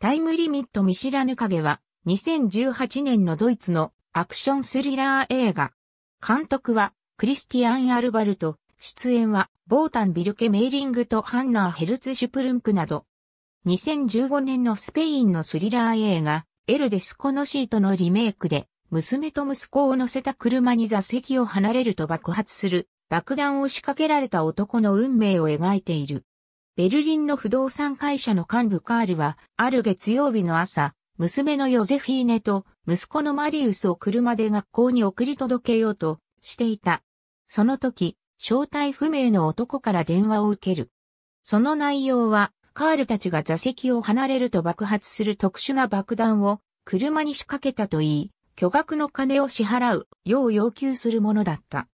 タイムリミット見知らぬ影は、2018年のドイツのアクションスリラー映画。監督は、クリスティアン・アルバルト、出演は、ボータン・ビルケ・メイリングとハンナー・ヘルツ・シュプルンクなど。2015年のスペインのスリラー映画、エル・デスコのシートのリメイクで、娘と息子を乗せた車に座席を離れると爆発する、爆弾を仕掛けられた男の運命を描いている。ベルリンの不動産会社の幹部カールは、ある月曜日の朝、娘のヨゼフィーネと息子のマリウスを車で学校に送り届けようとしていた。その時、正体不明の男から電話を受ける。その内容は、カールたちが座席を離れると爆発する特殊な爆弾を車に仕掛けたといい、巨額の金を支払うよう要求するものだった。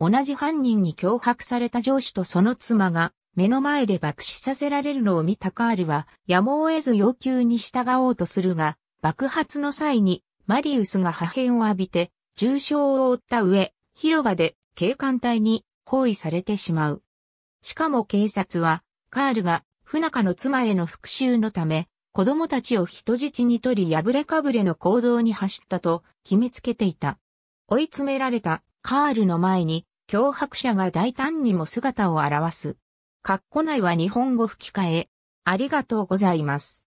同じ犯人に脅迫された上司とその妻が目の前で爆死させられるのを見たカールは、やむを得ず要求に従おうとするが、爆発の際に、マリウスが破片を浴びて、重傷を負った上、広場で警官隊に包囲されてしまう。しかも警察は、カールが不仲の妻への復讐のため、子供たちを人質に取り破れかぶれの行動に走ったと決めつけていた。追い詰められたカールの前に、脅迫者が大胆にも姿を現す。括弧内は日本語吹き替え。ありがとうございます。